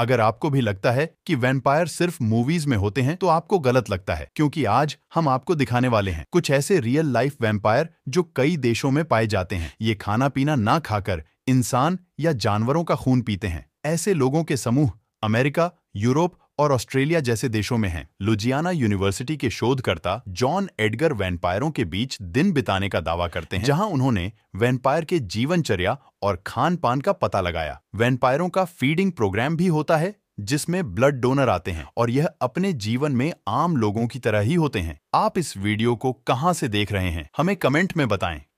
अगर आपको भी लगता है कि वैम्पायर सिर्फ मूवीज में होते हैं तो आपको गलत लगता है क्योंकि आज हम आपको दिखाने वाले हैं कुछ ऐसे रियल लाइफ वैम्पायर जो कई देशों में पाए जाते हैं ये खाना पीना ना खाकर इंसान या जानवरों का खून पीते हैं ऐसे लोगों के समूह अमेरिका यूरोप और ऑस्ट्रेलिया जैसे देशों में हैं लुजियाना यूनिवर्सिटी के शोधकर्ता जॉन एडगर वैनपायरों के बीच दिन बिताने का दावा करते हैं जहां उन्होंने वैनपायर के जीवनचर्या और खान पान का पता लगाया वैनपायरों का फीडिंग प्रोग्राम भी होता है जिसमें ब्लड डोनर आते हैं और यह अपने जीवन में आम लोगों की तरह ही होते हैं आप इस वीडियो को कहाँ से देख रहे हैं हमें कमेंट में बताएं